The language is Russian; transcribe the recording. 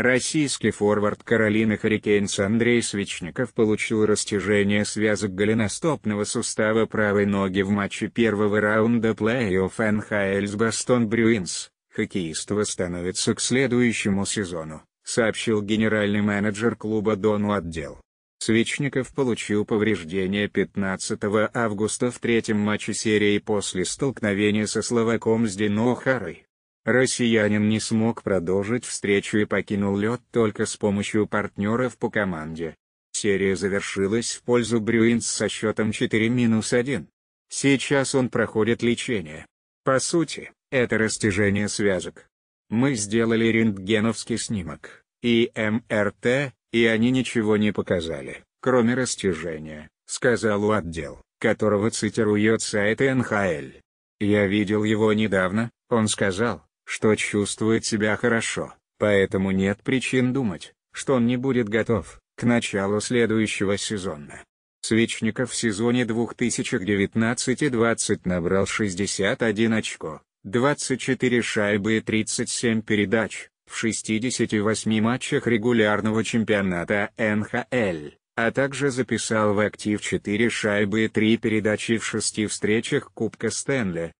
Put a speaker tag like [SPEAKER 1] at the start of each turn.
[SPEAKER 1] Российский форвард Каролины Харикейнс Андрей Свечников получил растяжение связок голеностопного сустава правой ноги в матче первого раунда плей-офф НХЛ с Бостон Брюинс. Хоккеист восстановится к следующему сезону, сообщил генеральный менеджер клуба Дону отдел. Свечников получил повреждение 15 августа в третьем матче серии после столкновения со словаком Сдино Харой. Россиянин не смог продолжить встречу и покинул лед только с помощью партнеров по команде. Серия завершилась в пользу Брюинс со счетом 4-1. Сейчас он проходит лечение. По сути, это растяжение связок. Мы сделали рентгеновский снимок, и МРТ, и они ничего не показали, кроме растяжения, сказал у отдел, которого цитирует сайт НХЛ. Я видел его недавно, он сказал, что чувствует себя хорошо, поэтому нет причин думать, что он не будет готов к началу следующего сезона. Свечников в сезоне 2019-20 набрал 61 очко, 24 шайбы и 37 передач, в 68 матчах регулярного чемпионата НХЛ, а также записал в актив 4 шайбы и 3 передачи в 6 встречах Кубка Стэнли.